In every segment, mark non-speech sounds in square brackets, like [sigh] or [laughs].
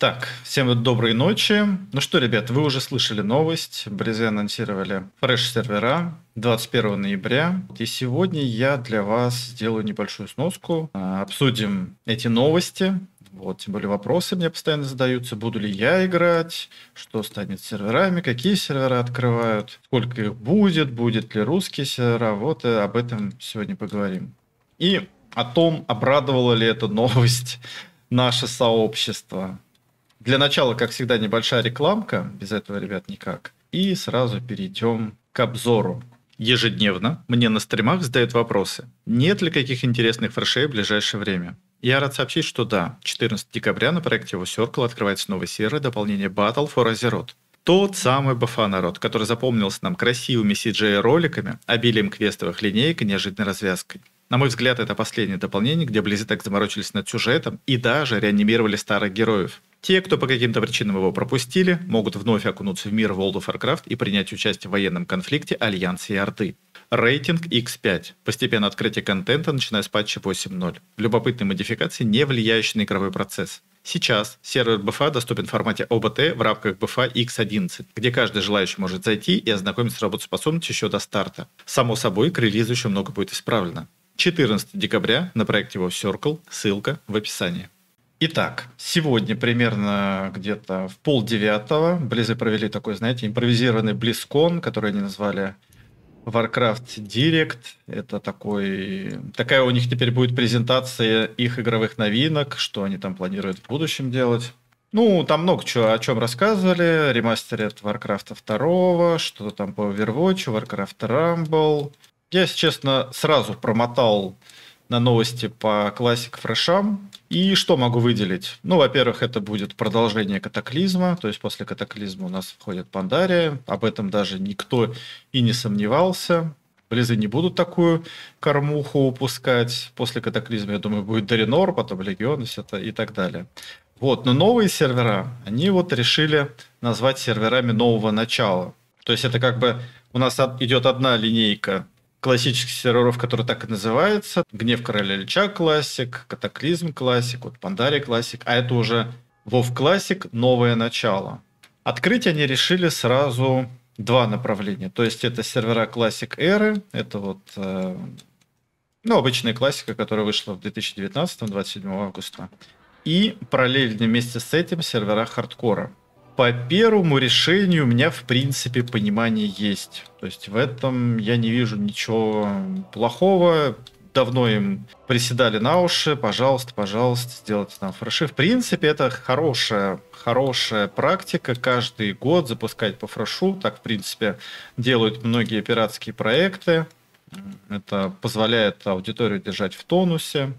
Так, всем доброй ночи. Ну что, ребят, вы уже слышали новость. Брезы анонсировали фреш-сервера 21 ноября. И сегодня я для вас сделаю небольшую сноску. А, обсудим эти новости. Вот, тем более вопросы мне постоянно задаются, буду ли я играть, что станет с серверами, какие сервера открывают, сколько их будет, будет ли русские сервера. Вот э, об этом сегодня поговорим. И о том, обрадовала ли эта новость [laughs] наше сообщество. Для начала, как всегда, небольшая рекламка. Без этого, ребят, никак. И сразу перейдем к обзору. Ежедневно мне на стримах задают вопросы. Нет ли каких интересных фрешей в ближайшее время? Я рад сообщить, что да, 14 декабря на проекте его Circle открывается новый серия дополнение Battle for Azeroth. Тот самый бафа народ, который запомнился нам красивыми CGI-роликами, обилием квестовых линеек и неожиданной развязкой. На мой взгляд, это последнее дополнение, где Близы так заморочились над сюжетом и даже реанимировали старых героев. Те, кто по каким-то причинам его пропустили, могут вновь окунуться в мир World of Warcraft и принять участие в военном конфликте Альянса и Орды. Рейтинг X5. Постепенно открытие контента, начиная с патча 8.0. Любопытные модификации, не влияющие на игровой процесс. Сейчас сервер БФА доступен в формате ОБТ в рамках БФА X11, где каждый желающий может зайти и ознакомиться с работоспособностью еще до старта. Само собой, к релизу еще много будет исправлено. 14 декабря на проекте Wolf Circle, ссылка в описании. Итак, сегодня примерно где-то в пол девятого Близы провели такой, знаете, импровизированный Близкон, который они назвали Warcraft Direct. Это такой, такая у них теперь будет презентация их игровых новинок, что они там планируют в будущем делать. Ну, там много чего, о чем рассказывали. Ремастерят Warcraft 2, что-то там по Overwatch, Warcraft Rumble. Я, если честно, сразу промотал на новости по классик фрешам. И что могу выделить? Ну, во-первых, это будет продолжение катаклизма, то есть после катаклизма у нас входит Пандария, об этом даже никто и не сомневался. Близы не будут такую кормуху упускать. После катаклизма, я думаю, будет Даринор, потом Легион и так далее. Вот, но новые сервера, они вот решили назвать серверами нового начала. То есть это как бы у нас идет одна линейка классических серверов, которые так и называются. Гнев короля Лича классик, Катаклизм классик, вот Пандария классик. А это уже Вов классик, новое начало. Открыть они решили сразу два направления. То есть это сервера классик эры, это вот э, ну, обычная классика, которая вышла в 2019-27 августа. И параллельно вместе с этим сервера хардкора по первому решению у меня, в принципе, понимание есть. То есть в этом я не вижу ничего плохого. Давно им приседали на уши, пожалуйста, пожалуйста, сделайте нам фреши. В принципе, это хорошая, хорошая практика каждый год запускать по фрешу. Так, в принципе, делают многие пиратские проекты. Это позволяет аудиторию держать в тонусе.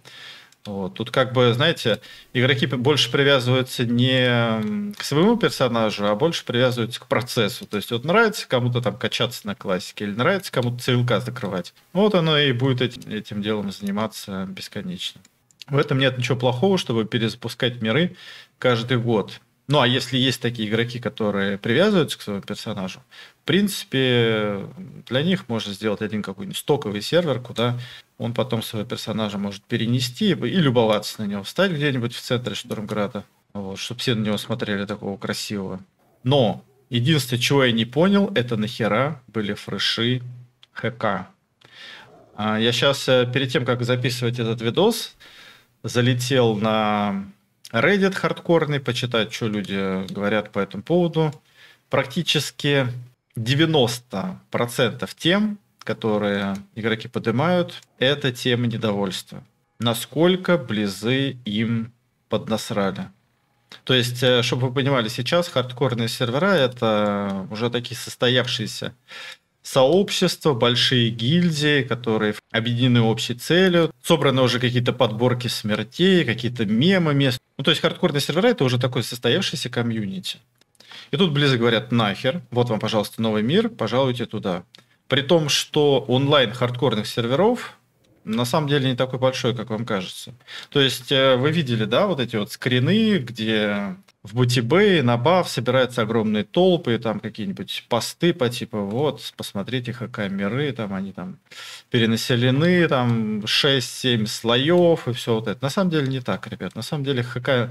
Вот. Тут как бы, знаете, игроки больше привязываются не к своему персонажу, а больше привязываются к процессу. То есть вот нравится кому-то там качаться на классике или нравится кому-то целка закрывать. Вот оно и будет этим, этим делом заниматься бесконечно. В этом нет ничего плохого, чтобы перезапускать миры каждый год. Ну, а если есть такие игроки, которые привязываются к своему персонажу, в принципе, для них можно сделать один какой-нибудь стоковый сервер, куда он потом своего персонажа может перенести и любоваться на него, встать где-нибудь в центре Штормграда, вот, чтобы все на него смотрели такого красивого. Но единственное, чего я не понял, это нахера были фреши ХК. А, я сейчас, э, перед тем, как записывать этот видос, залетел на Reddit хардкорный, почитать, что люди говорят по этому поводу. Практически 90% тем, которые игроки поднимают, это тема недовольства. Насколько близы им поднасрали. То есть, э, чтобы вы понимали, сейчас хардкорные сервера – это уже такие состоявшиеся сообщества, большие гильдии, которые объединены общей целью, собраны уже какие-то подборки смертей, какие-то мемы мест. Ну, то есть хардкорные сервера – это уже такой состоявшийся комьюнити. И тут близы говорят «нахер, вот вам, пожалуйста, новый мир, пожалуйте туда». При том, что онлайн хардкорных серверов на самом деле не такой большой, как вам кажется. То есть э, вы видели, да, вот эти вот скрины, где в Бутибэй, на Баф собираются огромные толпы, там какие-нибудь посты по типу, вот, посмотрите, миры там они там перенаселены, там 6-7 слоев и все вот это. На самом деле не так, ребят. На самом деле ХК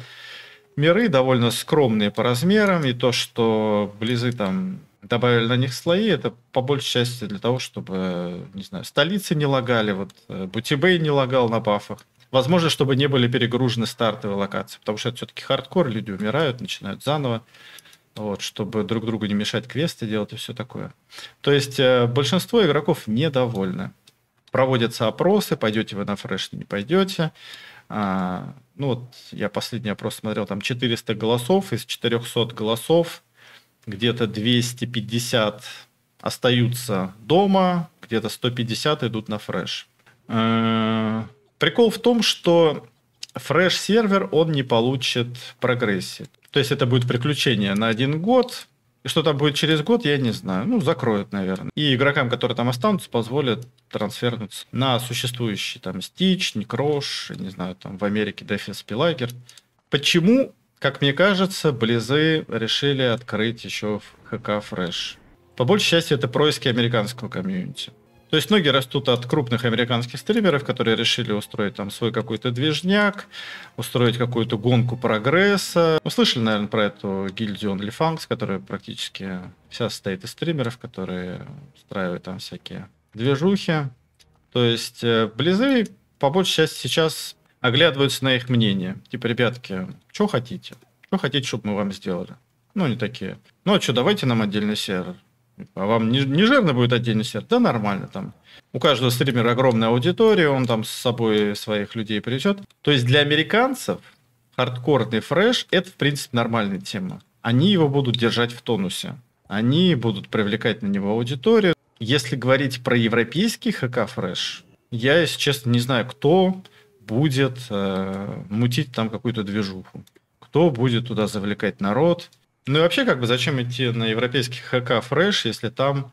миры довольно скромные по размерам, и то, что близы там добавили на них слои, это по большей части для того, чтобы, не знаю, столицы не лагали, вот э, Бутибей не лагал на бафах. Возможно, чтобы не были перегружены стартовые локации, потому что это все-таки хардкор, люди умирают, начинают заново, вот, чтобы друг другу не мешать квесты делать и все такое. То есть э, большинство игроков недовольны. Проводятся опросы, пойдете вы на фреш, не пойдете. А, ну вот я последний опрос смотрел, там 400 голосов, из 400 голосов где-то 250 остаются дома, где-то 150 идут на фреш. Э, прикол в том, что фреш-сервер, он не получит прогрессии. То есть это будет приключение на один год, и что там будет через год, я не знаю. Ну, закроют, наверное. И игрокам, которые там останутся, позволят трансфернуться на существующий там Стич, Некрош, не знаю, там в Америке Defense Pilager. Почему как мне кажется, Близы решили открыть еще в ХК Фреш. По большей части это происки американского комьюнити. То есть ноги растут от крупных американских стримеров, которые решили устроить там свой какой-то движняк, устроить какую-то гонку прогресса. Вы слышали, наверное, про эту гильдию OnlyFans, которая практически вся состоит из стримеров, которые устраивают там всякие движухи. То есть э, близы, по большей части, сейчас оглядываются на их мнение. Типа, ребятки, что хотите? Что хотите, чтобы мы вам сделали? Ну, не такие. Ну, а что, давайте нам отдельный сервер. А вам не, не жирно будет отдельный сервер? Да нормально там. У каждого стримера огромная аудитория, он там с собой своих людей придет, То есть для американцев хардкорный фреш – это, в принципе, нормальная тема. Они его будут держать в тонусе. Они будут привлекать на него аудиторию. Если говорить про европейский ХК фреш, я, если честно, не знаю, кто будет э, мутить там какую-то движуху? Кто будет туда завлекать народ? Ну и вообще, как бы, зачем идти на европейский ХК фреш, если там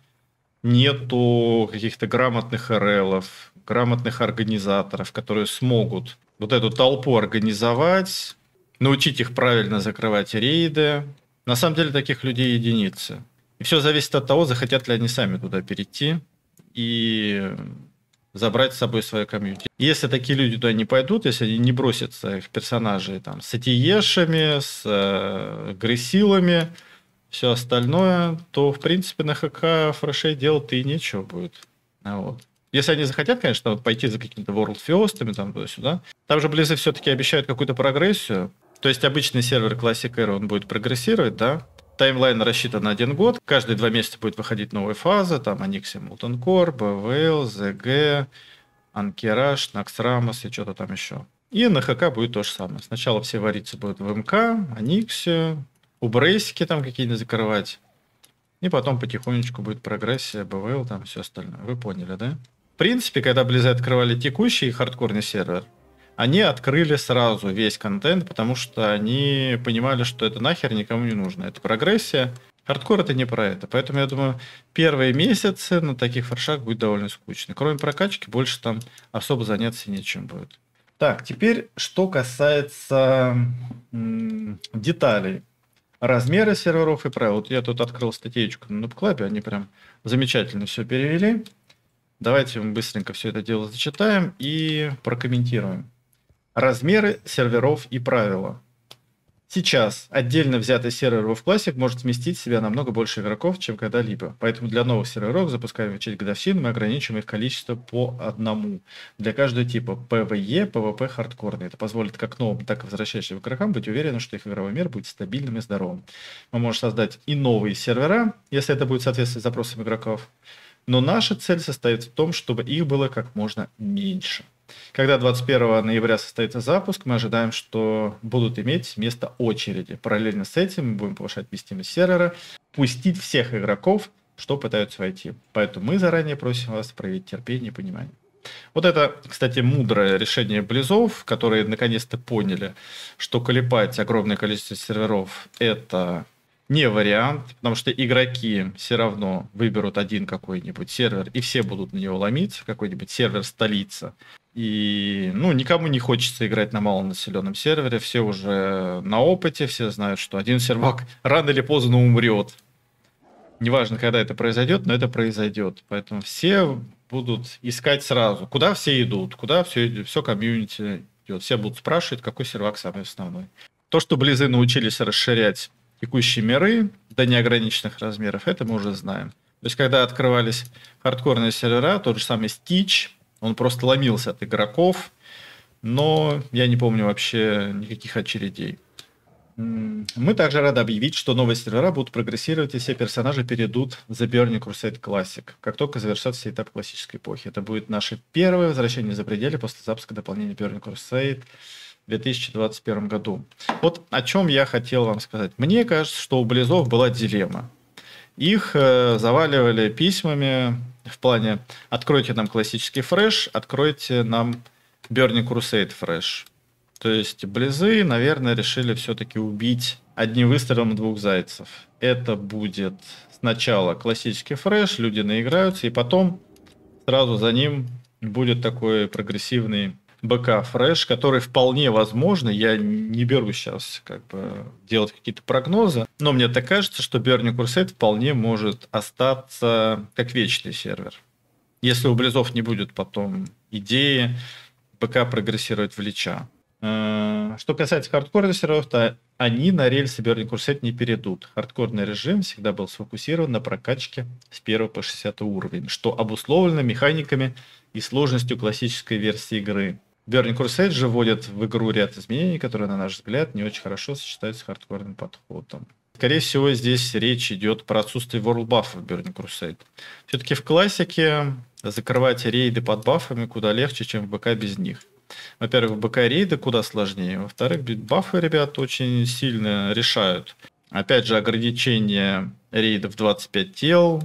нету каких-то грамотных РЛов, грамотных организаторов, которые смогут вот эту толпу организовать, научить их правильно закрывать рейды. На самом деле таких людей единицы. И все зависит от того, захотят ли они сами туда перейти и забрать с собой свою комьюнити. Если такие люди туда не пойдут, если они не бросятся в персонажей там, с Атиешами, с э, Гресилами, все остальное, то, в принципе, на ХК фрешей делать и нечего будет. А вот. Если они захотят, конечно, вот пойти за какими-то World First, там, туда-сюда. Там же Blizzard все-таки обещают какую-то прогрессию. То есть обычный сервер Classic Air, он будет прогрессировать, да? Таймлайн рассчитан на один год. Каждые два месяца будет выходить новая фаза. Там Anixia Molten Core, BVL, ZG, Анкераж, Наксрамос и что-то там еще. И на ХК будет то же самое. Сначала все вариться будут в МК, эм Аниксе, убрейсики там какие-нибудь закрывать. И потом потихонечку будет прогрессия, БВЛ, там все остальное. Вы поняли, да? В принципе, когда Blizzard открывали текущий хардкорный сервер, они открыли сразу весь контент, потому что они понимали, что это нахер никому не нужно. Это прогрессия. Хардкор это не про это. Поэтому, я думаю, первые месяцы на таких фаршах будет довольно скучно. Кроме прокачки, больше там особо заняться нечем будет. Так, теперь что касается деталей. Размеры серверов и правил. Вот я тут открыл статейку на нубклабе, они прям замечательно все перевели. Давайте мы быстренько все это дело зачитаем и прокомментируем. Размеры серверов и правила. Сейчас отдельно взятый сервер в классе может вместить в себя намного больше игроков, чем когда-либо. Поэтому для новых серверов, запускаемых через годовщину, мы ограничим их количество по одному. Для каждого типа PvE, PvP хардкорный. Это позволит как новым, так и возвращающим игрокам быть уверенным, что их игровой мир будет стабильным и здоровым. Мы можем создать и новые сервера, если это будет соответствовать запросам игроков. Но наша цель состоит в том, чтобы их было как можно меньше. Когда 21 ноября состоится запуск, мы ожидаем, что будут иметь место очереди. Параллельно с этим мы будем повышать вместимость сервера, пустить всех игроков, что пытаются войти. Поэтому мы заранее просим вас проявить терпение и понимание. Вот это, кстати, мудрое решение Близов, которые наконец-то поняли, что колепать огромное количество серверов – это не вариант, потому что игроки все равно выберут один какой-нибудь сервер, и все будут на него ломиться, какой-нибудь сервер столица. И, ну, никому не хочется играть на малонаселенном сервере, все уже на опыте, все знают, что один сервак [laughs] рано или поздно умрет. Неважно, когда это произойдет, но это произойдет. Поэтому все будут искать сразу, куда все идут, куда все, все комьюнити идет. Все будут спрашивать, какой сервак самый основной. То, что близы научились расширять текущие миры до неограниченных размеров, это мы уже знаем. То есть, когда открывались хардкорные сервера, тот же самый Stitch, он просто ломился от игроков, но я не помню вообще никаких очередей. Мы также рады объявить, что новые сервера будут прогрессировать, и все персонажи перейдут в The Burning Crusade Classic, как только завершатся этап классической эпохи. Это будет наше первое возвращение за пределы после запуска дополнения Burning Crusade в 2021 году. Вот о чем я хотел вам сказать. Мне кажется, что у Близов была дилемма. Их э, заваливали письмами в плане «откройте нам классический фреш, откройте нам Burning Crusade фреш». То есть Близы, наверное, решили все-таки убить одним выстрелом двух зайцев. Это будет сначала классический фреш, люди наиграются, и потом сразу за ним будет такой прогрессивный БК Фреш, который вполне возможно, я не беру сейчас как бы делать какие-то прогнозы, но мне так кажется, что Берни Курсейд вполне может остаться как вечный сервер. Если у Близов не будет потом идеи БК прогрессировать в Лича. Э, что касается хардкорных серверов, то они на рельсы Burning Crusade не перейдут. Хардкорный режим всегда был сфокусирован на прокачке с 1 по 60 уровень, что обусловлено механиками и сложностью классической версии игры. Burning Crusade же вводит в игру ряд изменений, которые, на наш взгляд, не очень хорошо сочетаются с хардкорным подходом. Скорее всего, здесь речь идет про отсутствие world бафа в Burning Crusade. Все-таки в классике закрывать рейды под бафами куда легче, чем в БК без них. Во-первых, в БК рейды куда сложнее. Во-вторых, бафы ребят очень сильно решают. Опять же, ограничение рейдов 25 тел,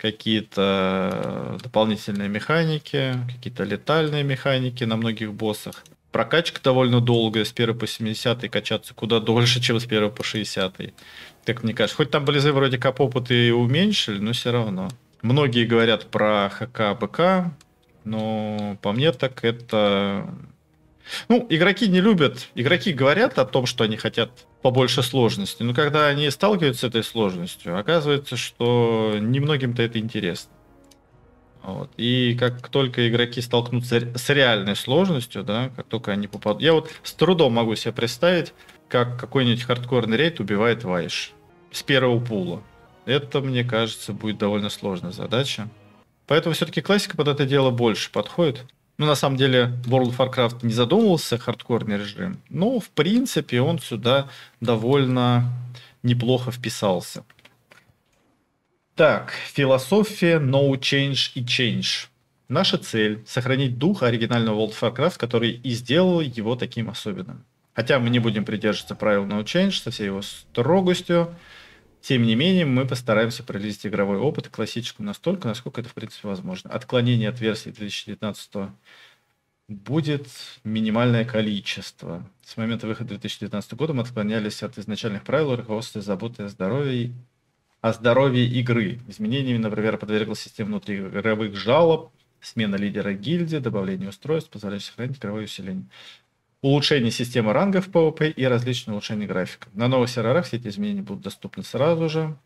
какие-то э, дополнительные механики, какие-то летальные механики на многих боссах. Прокачка довольно долгая, с 1 по 70 качаться куда дольше, чем с 1 по 60. Как мне кажется. Хоть там близы вроде как опыты и уменьшили, но все равно. Многие говорят про ХК-БК, но по мне так это ну, игроки не любят, игроки говорят о том, что они хотят побольше сложности, но когда они сталкиваются с этой сложностью, оказывается, что немногим-то это интересно. Вот. И как только игроки столкнутся с реальной сложностью, да, как только они попадут... Я вот с трудом могу себе представить, как какой-нибудь хардкорный рейд убивает Вайш с первого пула. Это, мне кажется, будет довольно сложная задача. Поэтому все-таки классика под это дело больше подходит. Ну, на самом деле, World of Warcraft не задумывался, хардкорный режим, но, ну, в принципе, он сюда довольно неплохо вписался. Так, философия No Change и Change. Наша цель – сохранить дух оригинального World of Warcraft, который и сделал его таким особенным. Хотя мы не будем придерживаться правил No Change со всей его строгостью, тем не менее, мы постараемся приблизить игровой опыт к классическому настолько, насколько это, в принципе, возможно. Отклонение от версии 2019 будет минимальное количество. С момента выхода 2019 года мы отклонялись от изначальных правил руководства заботы о здоровье о здоровье игры. Изменениями, например, подверглась система внутриигровых жалоб, смена лидера гильдии, добавление устройств, позволяющих сохранить игровое усиление улучшение системы рангов PvP и различные улучшения графика. На новых серверах все эти изменения будут доступны сразу же.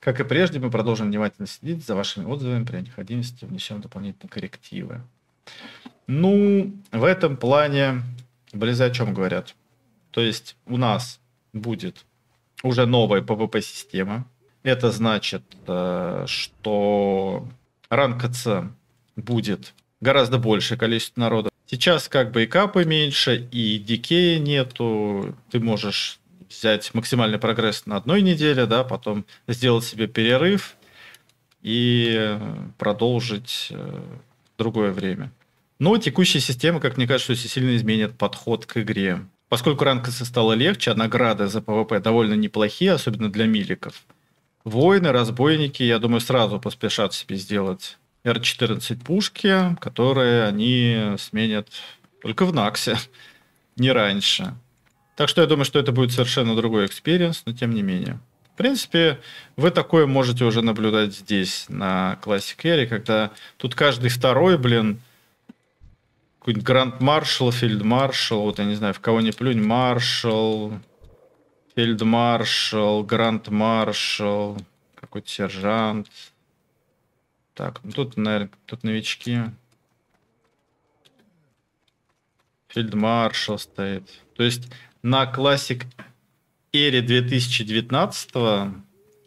Как и прежде, мы продолжим внимательно следить за вашими отзывами, при необходимости внесем дополнительные коррективы. Ну, в этом плане Близы о чем говорят. То есть у нас будет уже новая PvP-система. Это значит, э, что ранг будет гораздо большее количество народа. Сейчас как бы и капы меньше, и дикея нету. Ты можешь взять максимальный прогресс на одной неделе, да, потом сделать себе перерыв и э, продолжить э, другое время. Но текущая система, как мне кажется, сильно изменит подход к игре. Поскольку ранка стала легче, а награды за ПВП довольно неплохие, особенно для миликов. Воины, разбойники, я думаю, сразу поспешат себе сделать R14 пушки, которые они сменят только в Наксе, [laughs] не раньше. Так что я думаю, что это будет совершенно другой экспириенс, но тем не менее. В принципе, вы такое можете уже наблюдать здесь, на Classic Air, когда тут каждый второй, блин, какой-нибудь гранд-маршал, фельдмаршал, вот я не знаю, в кого не плюнь, маршал, фельдмаршал, гранд-маршал, какой-то сержант, так, ну тут, наверное, тут новички. Фельдмаршал стоит. То есть на классик эре 2019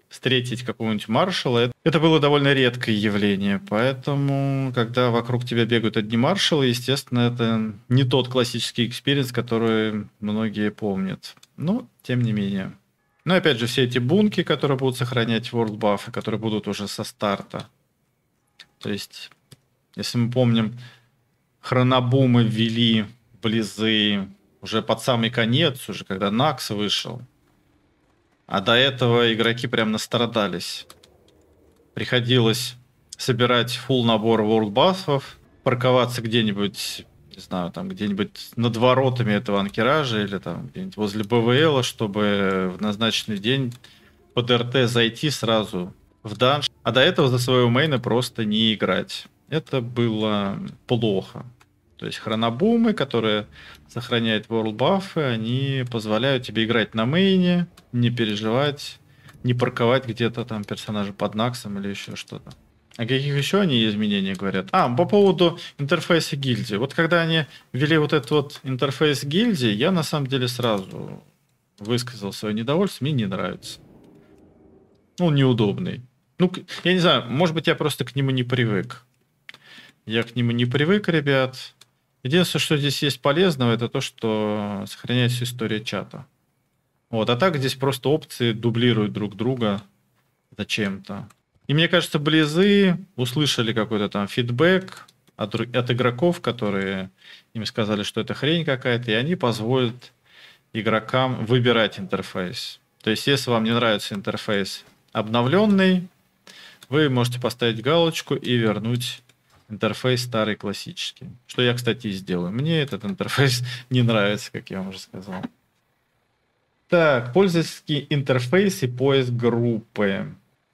встретить какого-нибудь маршала, это, это было довольно редкое явление. Поэтому, когда вокруг тебя бегают одни маршалы, естественно, это не тот классический экспириенс, который многие помнят. Но, тем не менее. Но, ну опять же, все эти бунки, которые будут сохранять World Buff, которые будут уже со старта, то есть, если мы помним, хронобумы ввели близы уже под самый конец, уже когда Накс вышел. А до этого игроки прям настрадались. Приходилось собирать фул набор World парковаться где-нибудь, не знаю, там где-нибудь над воротами этого анкеража или там где-нибудь возле БВЛ, чтобы в назначенный день под РТ зайти сразу в данж, а до этого за своего мейна просто не играть. Это было плохо. То есть хронобумы, которые сохраняют world бафы, они позволяют тебе играть на мейне, не переживать, не парковать где-то там персонажа под наксом или еще что-то. А каких еще они изменения говорят? А, по поводу интерфейса гильдии. Вот когда они ввели вот этот вот интерфейс гильдии, я на самом деле сразу высказал свое недовольство, мне не нравится. Ну неудобный. Ну, я не знаю, может быть, я просто к нему не привык. Я к нему не привык, ребят. Единственное, что здесь есть полезного, это то, что сохраняется история чата. Вот, а так здесь просто опции дублируют друг друга зачем-то. И мне кажется, близы услышали какой-то там фидбэк от, от игроков, которые им сказали, что это хрень какая-то, и они позволят игрокам выбирать интерфейс. То есть, если вам не нравится интерфейс обновленный, вы можете поставить галочку и вернуть интерфейс старый классический. Что я, кстати, и сделаю. Мне этот интерфейс [laughs] не нравится, как я вам уже сказал. Так, пользовательский интерфейс и поиск группы.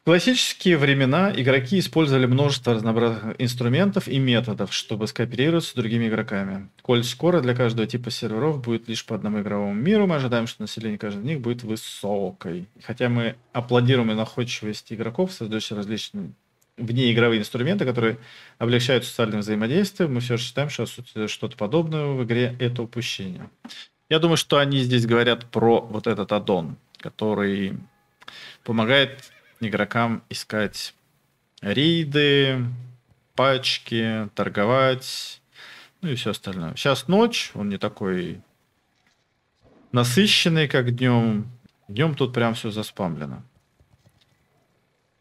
В классические времена игроки использовали множество разнообразных инструментов и методов, чтобы скооперироваться с другими игроками. Коль скоро для каждого типа серверов будет лишь по одному игровому миру, мы ожидаем, что население каждого из них будет высокой. Хотя мы аплодируем и находчивости игроков, создающих различные внеигровые инструменты, которые облегчают социальное взаимодействие, мы все же считаем, что отсутствие что-то подобное в игре — это упущение. Я думаю, что они здесь говорят про вот этот аддон, который помогает игрокам искать рейды, пачки, торговать, ну и все остальное. Сейчас ночь, он не такой насыщенный, как днем. Днем тут прям все заспамлено.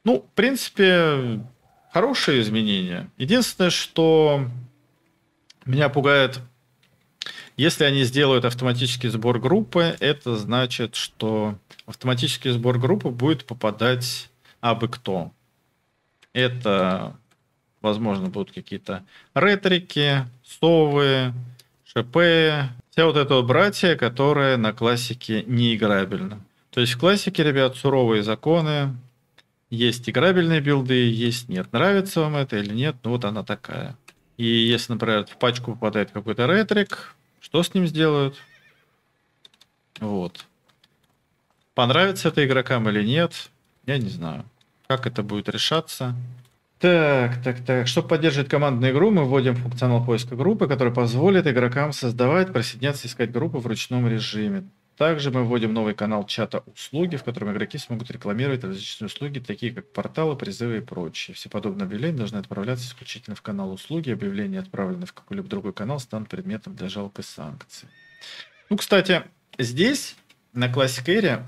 Ну, в принципе, хорошие изменения. Единственное, что меня пугает, если они сделают автоматический сбор группы, это значит, что автоматический сбор группы будет попадать абы кто. Это, возможно, будут какие-то ретрики, совы, шипы. Вся вот эта вот братья, которая на классике неиграбельна. То есть в классике, ребят, суровые законы, есть играбельные билды, есть нет. Нравится вам это или нет, ну вот она такая. И если, например, в пачку попадает какой-то ретрик, что с ним сделают? Вот. Понравится это игрокам или нет, я не знаю, как это будет решаться. Так, так, так. Чтобы поддерживать командную игру, мы вводим функционал поиска группы, который позволит игрокам создавать, присоединяться, искать группы в ручном режиме. Также мы вводим новый канал чата услуги, в котором игроки смогут рекламировать различные услуги, такие как порталы, призывы и прочее. Все подобные объявления должны отправляться исключительно в канал услуги. Объявления, отправленные в какой-либо другой канал, станут предметом для жалоб и санкций. Ну, кстати, здесь на Classic Air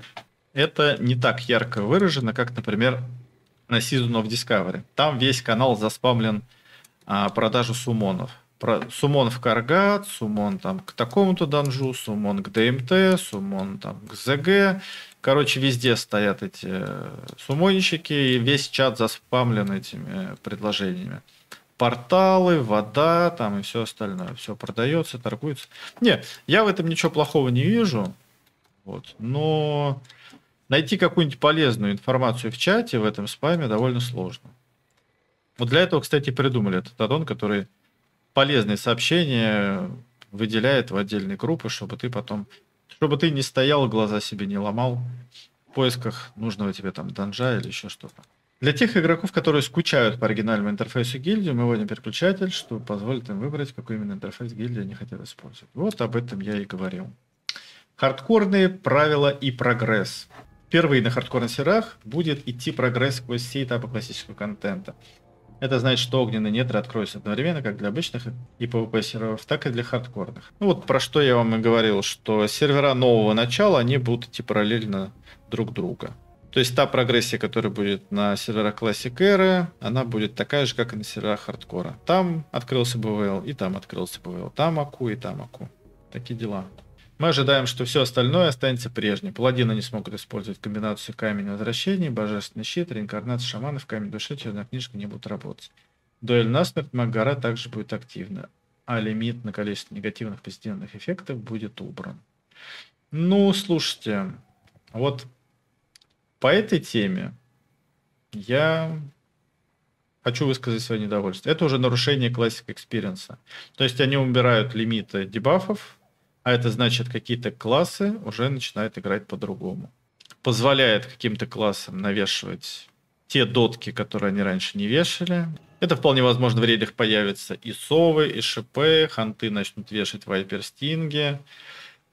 это не так ярко выражено, как, например, на Season of Discovery. Там весь канал заспамлен а, продажу сумонов. Про, сумон в Каргат, сумон там к такому-то данжу, сумон к ДМТ, сумон там к ЗГ. Короче, везде стоят эти э, сумонщики, и весь чат заспамлен этими э, предложениями. Порталы, вода там и все остальное. Все продается, торгуется. Не, я в этом ничего плохого не вижу. Вот, но найти какую-нибудь полезную информацию в чате, в этом спаме довольно сложно. Вот для этого, кстати, придумали этот аддон, который полезные сообщения выделяет в отдельные группы, чтобы ты потом, чтобы ты не стоял, глаза себе не ломал в поисках нужного тебе там данжа или еще что-то. Для тех игроков, которые скучают по оригинальному интерфейсу гильдии, мы вводим переключатель, что позволит им выбрать, какой именно интерфейс гильдии они хотят использовать. Вот об этом я и говорил. Хардкорные правила и прогресс впервые на хардкорных серверах будет идти прогресс сквозь все этапы классического контента. Это значит, что огненные недра откроются одновременно как для обычных и PvP серверов, так и для хардкорных. Ну вот про что я вам и говорил, что сервера нового начала, они будут идти параллельно друг друга. То есть та прогрессия, которая будет на серверах Classic Era, она будет такая же, как и на серверах хардкора. Там открылся БВЛ, и там открылся БВЛ. Там АКУ, и там АКУ. Такие дела. Мы ожидаем, что все остальное останется прежним. Паладины не смогут использовать комбинацию камень возвращений, божественный щит, реинкарнация в камень души, черная книжка не будут работать. Дуэль насмерть Магара также будет активна, а лимит на количество негативных позитивных эффектов будет убран. Ну, слушайте, вот по этой теме я хочу высказать свое недовольство. Это уже нарушение классик экспириенса. То есть они убирают лимиты дебафов, а это значит, какие-то классы уже начинают играть по-другому. Позволяет каким-то классам навешивать те дотки, которые они раньше не вешали. Это вполне возможно в рейдах появятся и совы, и шипы, ханты начнут вешать вайперстинги,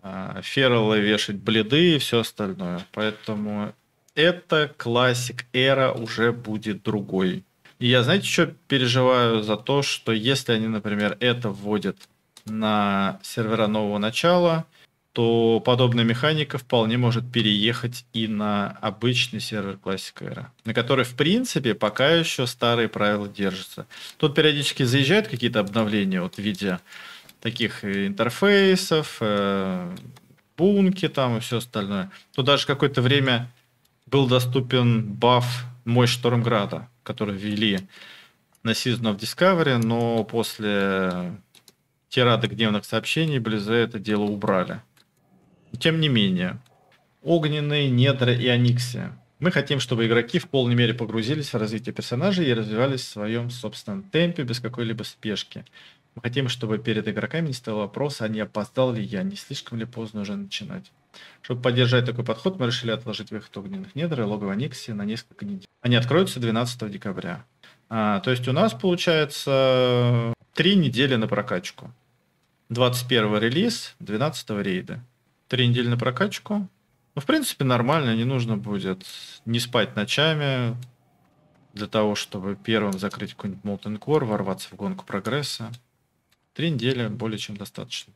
а, феррелы вешать бледы и все остальное. Поэтому это классик эра уже будет другой. И я, знаете, что переживаю за то, что если они, например, это вводят на сервера нового начала, то подобная механика вполне может переехать и на обычный сервер Classic Era, на который, в принципе, пока еще старые правила держатся. Тут периодически заезжают какие-то обновления вот, в виде таких интерфейсов, э, бунки там и все остальное. Тут даже какое-то время был доступен баф «Мощь Штормграда», который ввели на Season of Discovery, но после тирады гневных сообщений Близе это дело убрали. Тем не менее, огненные недра и Аниксия. Мы хотим, чтобы игроки в полной мере погрузились в развитие персонажей и развивались в своем собственном темпе без какой-либо спешки. Мы хотим, чтобы перед игроками не стоял вопрос, а не опоздал ли я, не слишком ли поздно уже начинать. Чтобы поддержать такой подход, мы решили отложить выход огненных недр и логово Никси на несколько недель. Они откроются 12 декабря. А, то есть у нас получается Три недели на прокачку. 21 релиз, 12 рейда. Три недели на прокачку. Ну, в принципе, нормально, не нужно будет не спать ночами для того, чтобы первым закрыть какой-нибудь Molten Core, ворваться в гонку прогресса. Три недели более чем достаточно.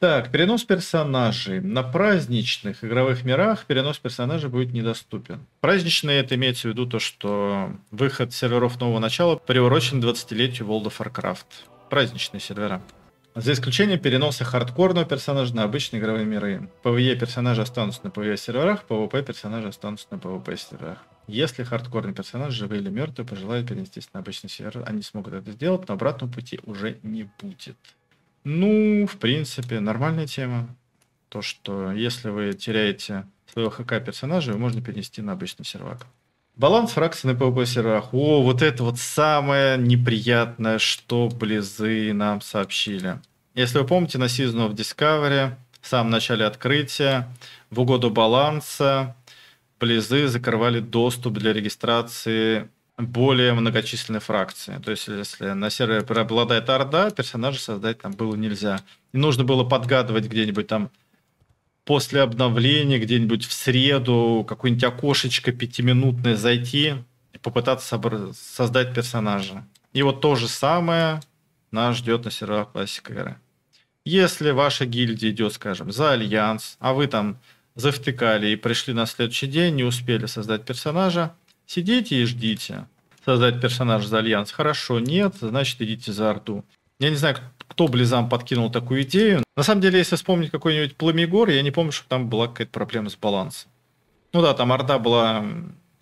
Так, перенос персонажей. На праздничных игровых мирах перенос персонажей будет недоступен. Праздничные это имеется в виду то, что выход серверов нового начала приурочен 20-летию World of Warcraft. Праздничные сервера. За исключением переноса хардкорного персонажа на обычные игровые миры. PvE персонажи останутся на PvE серверах, PvP персонажи останутся на PvP серверах. Если хардкорный персонаж, живой или мертвый, пожелает перенестись на обычный сервер, они смогут это сделать, но обратного пути уже не будет. Ну, в принципе, нормальная тема. То, что если вы теряете своего ХК персонажа, его можно перенести на обычный сервак. Баланс фракций на PvP серверах. О, вот это вот самое неприятное, что близы нам сообщили. Если вы помните, на Season of Discovery, в самом начале открытия, в угоду баланса, близы закрывали доступ для регистрации более многочисленные фракции. То есть, если на сервере преобладает орда, персонажа создать там было нельзя. И нужно было подгадывать где-нибудь там после обновления, где-нибудь в среду, какое-нибудь окошечко пятиминутное зайти и попытаться собр- создать персонажа. И вот то же самое нас ждет на серверах Classic Era. Если ваша гильдия идет, скажем, за Альянс, а вы там завтыкали и пришли на следующий день, не успели создать персонажа – Сидите и ждите. Создать персонаж за Альянс. Хорошо, нет, значит идите за Орду. Я не знаю, кто Близам подкинул такую идею. На самом деле, если вспомнить какой-нибудь Пламегор, я не помню, чтобы там была какая-то проблема с балансом. Ну да, там Орда была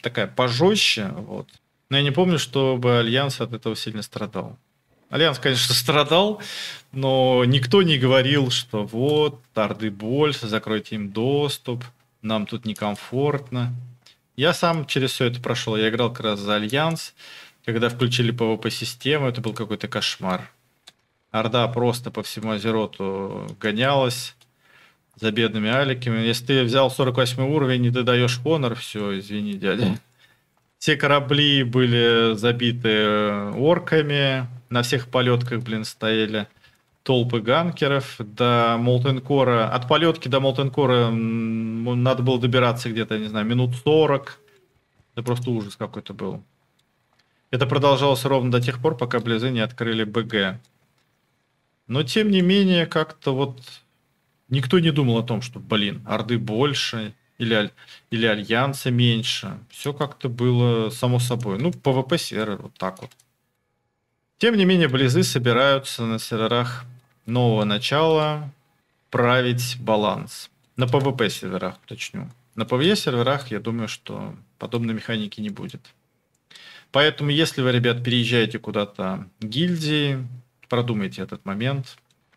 такая пожестче, вот. Но я не помню, чтобы Альянс от этого сильно страдал. Альянс, конечно, [laughs] страдал, но никто не говорил, что вот, Орды больше, закройте им доступ, нам тут некомфортно. Я сам через все это прошел. Я играл как раз за Альянс. Когда включили PvP-систему, это был какой-то кошмар. Орда просто по всему Азероту гонялась за бедными аликами. Если ты взял 48 уровень и ты даешь honor, все, извини, дядя. Все корабли были забиты орками, на всех полетках, блин, стояли толпы ганкеров, до Молтенкора, от полетки до Молтенкора надо было добираться где-то, не знаю, минут 40. Это просто ужас какой-то был. Это продолжалось ровно до тех пор, пока близы не открыли БГ. Но тем не менее, как-то вот никто не думал о том, что, блин, Орды больше или, или Альянса меньше. Все как-то было само собой. Ну, ПВП сервер вот так вот. Тем не менее, близы собираются на серверах нового начала править баланс. На PvP серверах, уточню. На PvE серверах, я думаю, что подобной механики не будет. Поэтому, если вы, ребят, переезжаете куда-то гильдии, продумайте этот момент.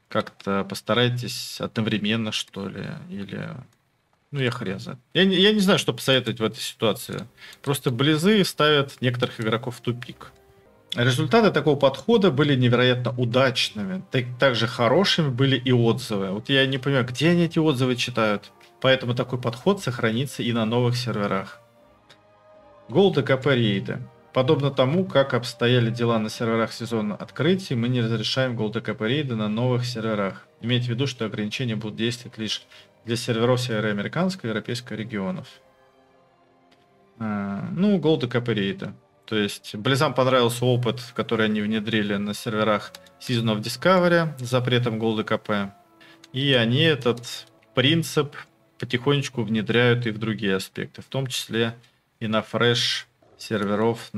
Как-то постарайтесь одновременно, что ли, или... Ну, я хрен знает. Я, я не знаю, что посоветовать в этой ситуации. Просто близы ставят некоторых игроков в тупик. Результаты такого подхода были невероятно удачными. Так, также хорошими были и отзывы. Вот я не понимаю, где они эти отзывы читают. Поэтому такой подход сохранится и на новых серверах. Gold и КП рейды. Подобно тому, как обстояли дела на серверах сезона открытий, мы не разрешаем Gold и КП рейды на новых серверах. Имейте в виду, что ограничения будут действовать лишь для серверов североамериканского и европейского регионов. А, ну, Gold и КП рейды. То есть Близам понравился опыт, который они внедрили на серверах Season of Discovery с запретом голды КП. И они этот принцип потихонечку внедряют и в другие аспекты, в том числе и на фреш серверов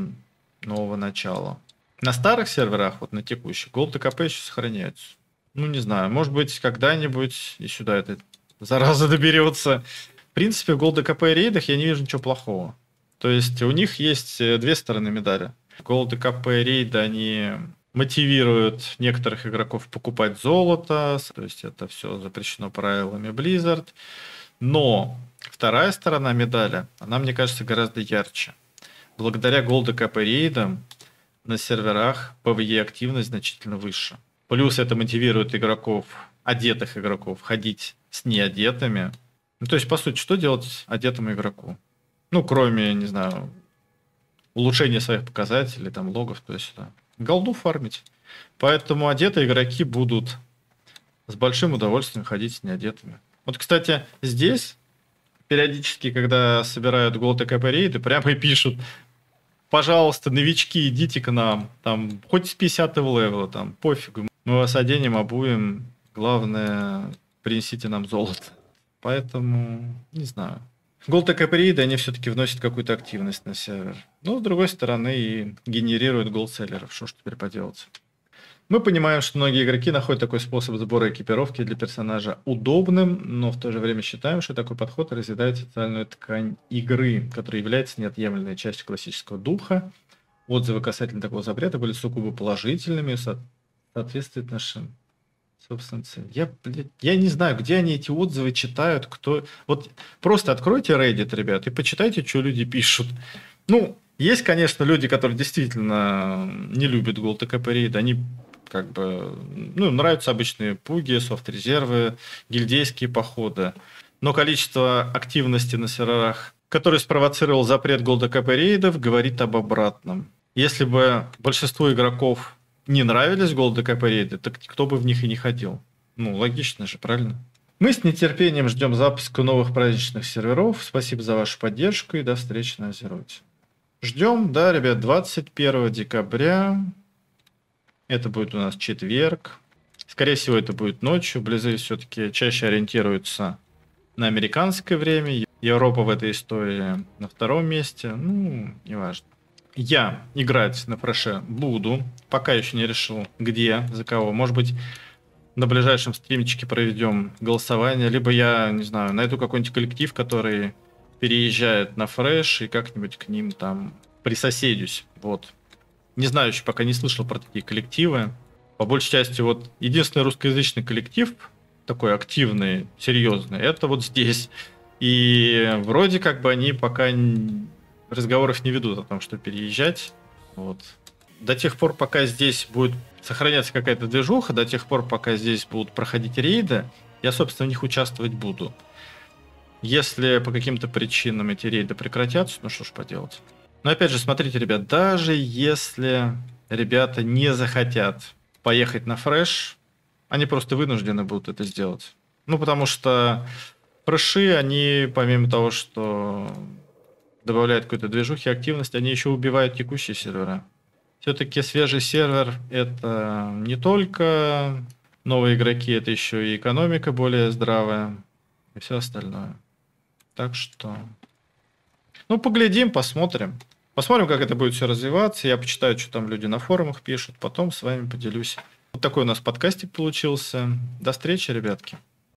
нового начала. На старых серверах, вот на текущих, голды КП еще сохраняются. Ну, не знаю, может быть, когда-нибудь и сюда эта зараза доберется. В принципе, в голды КП рейдах я не вижу ничего плохого. То есть у них есть э, две стороны медали. Голды КП рейды, они мотивируют некоторых игроков покупать золото, то есть это все запрещено правилами Blizzard. Но вторая сторона медали, она, мне кажется, гораздо ярче. Благодаря голды КП рейдам на серверах PvE активность значительно выше. Плюс это мотивирует игроков, одетых игроков, ходить с неодетыми. Ну, то есть, по сути, что делать одетому игроку? Ну, кроме, не знаю, улучшения своих показателей, там, логов, то есть да. голду фармить. Поэтому одетые игроки будут с большим удовольствием ходить неодетыми. Вот, кстати, здесь периодически, когда собирают голд и КП рейды, прямо и пишут, пожалуйста, новички, идите к нам, там, хоть с 50 левела, там, пофигу, мы вас оденем, обуем, а главное, принесите нам золото. Поэтому, не знаю голд-экаприиды, они все-таки вносят какую-то активность на сервер. Но, с другой стороны, и генерируют голд-селлеров. Что ж теперь поделать? Мы понимаем, что многие игроки находят такой способ сбора экипировки для персонажа удобным, но в то же время считаем, что такой подход разъедает социальную ткань игры, которая является неотъемлемой частью классического духа. Отзывы касательно такого запрета были сугубо положительными, соответствует нашим Собственно, я, блядь, я не знаю, где они эти отзывы читают, кто... Вот просто откройте Reddit, ребят, и почитайте, что люди пишут. Ну, есть, конечно, люди, которые действительно не любят Gold и Капарид, они как бы, ну, нравятся обычные пуги, софт-резервы, гильдейские походы. Но количество активности на серверах, который спровоцировал запрет Голда КП говорит об обратном. Если бы большинство игроков не нравились голды DKP так кто бы в них и не ходил. Ну, логично же, правильно? Мы с нетерпением ждем запуска новых праздничных серверов. Спасибо за вашу поддержку и до встречи на Азероте. Ждем, да, ребят, 21 декабря. Это будет у нас четверг. Скорее всего, это будет ночью. Близы все-таки чаще ориентируются на американское время. Европа в этой истории на втором месте. Ну, неважно я играть на проше буду. Пока еще не решил, где, за кого. Может быть, на ближайшем стримчике проведем голосование. Либо я, не знаю, найду какой-нибудь коллектив, который переезжает на фреш и как-нибудь к ним там присоседюсь. Вот. Не знаю, еще пока не слышал про такие коллективы. По большей части, вот единственный русскоязычный коллектив, такой активный, серьезный, это вот здесь. И вроде как бы они пока разговоров не ведут о том, что переезжать. Вот. До тех пор, пока здесь будет сохраняться какая-то движуха, до тех пор, пока здесь будут проходить рейды, я, собственно, в них участвовать буду. Если по каким-то причинам эти рейды прекратятся, ну что ж поделать. Но опять же, смотрите, ребят, даже если ребята не захотят поехать на фреш, они просто вынуждены будут это сделать. Ну, потому что фреши, они, помимо того, что добавляют какой-то движухи, активность. они еще убивают текущие сервера. Все-таки свежий сервер это не только новые игроки, это еще и экономика более здравая и все остальное. Так что... Ну, поглядим, посмотрим. Посмотрим, как это будет все развиваться. Я почитаю, что там люди на форумах пишут. Потом с вами поделюсь. Вот такой у нас подкастик получился. До встречи, ребятки.